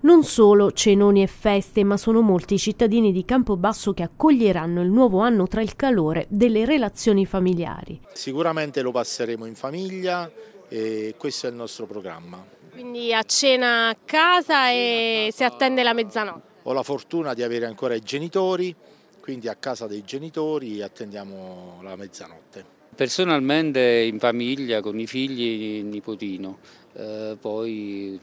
Non solo cenoni e feste, ma sono molti i cittadini di Campobasso che accoglieranno il nuovo anno tra il calore delle relazioni familiari. Sicuramente lo passeremo in famiglia e questo è il nostro programma. Quindi a cena a casa e si attende la mezzanotte? Ho la fortuna di avere ancora i genitori, quindi a casa dei genitori attendiamo la mezzanotte. Personalmente in famiglia, con i figli, il nipotino, eh, poi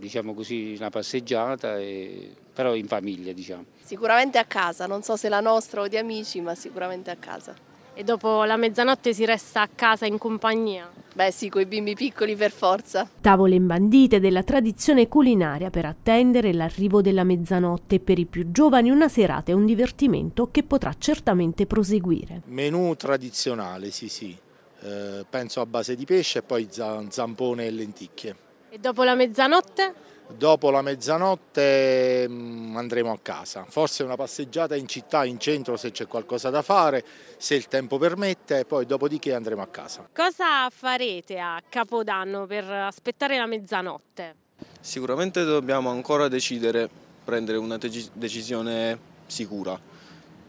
diciamo così, una passeggiata, e... però in famiglia. Diciamo. Sicuramente a casa, non so se la nostra o di amici, ma sicuramente a casa. E dopo la mezzanotte si resta a casa in compagnia? Beh sì, coi bimbi piccoli per forza. Tavole imbandite della tradizione culinaria per attendere l'arrivo della mezzanotte. Per i più giovani una serata è un divertimento che potrà certamente proseguire. Menù tradizionale, sì sì. Eh, penso a base di pesce e poi zampone e lenticchie. E dopo la mezzanotte? Dopo la mezzanotte mm, andremo a casa, forse una passeggiata in città, in centro se c'è qualcosa da fare, se il tempo permette e poi dopodiché andremo a casa. Cosa farete a Capodanno per aspettare la mezzanotte? Sicuramente dobbiamo ancora decidere, prendere una decisione sicura,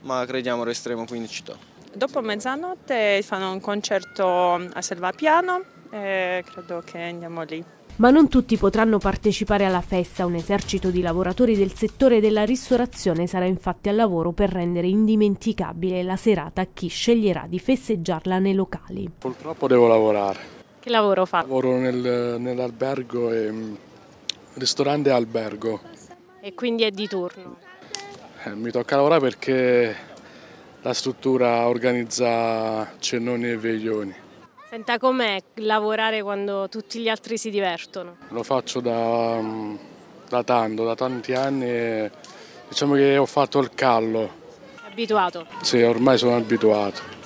ma crediamo resteremo qui in città. Dopo mezzanotte fanno un concerto a Selvapiano e credo che andiamo lì. Ma non tutti potranno partecipare alla festa, un esercito di lavoratori del settore della ristorazione sarà infatti al lavoro per rendere indimenticabile la serata a chi sceglierà di festeggiarla nei locali. Purtroppo devo lavorare. Che lavoro fa? Lavoro nel, nell'albergo, e, ehm, ristorante e albergo. E quindi è di turno? Eh, mi tocca lavorare perché la struttura organizza cennoni e veglioni. Senta, com'è lavorare quando tutti gli altri si divertono? Lo faccio da, mm, da tanto, da tanti anni e diciamo che ho fatto il callo. abituato? Sì, ormai sono abituato.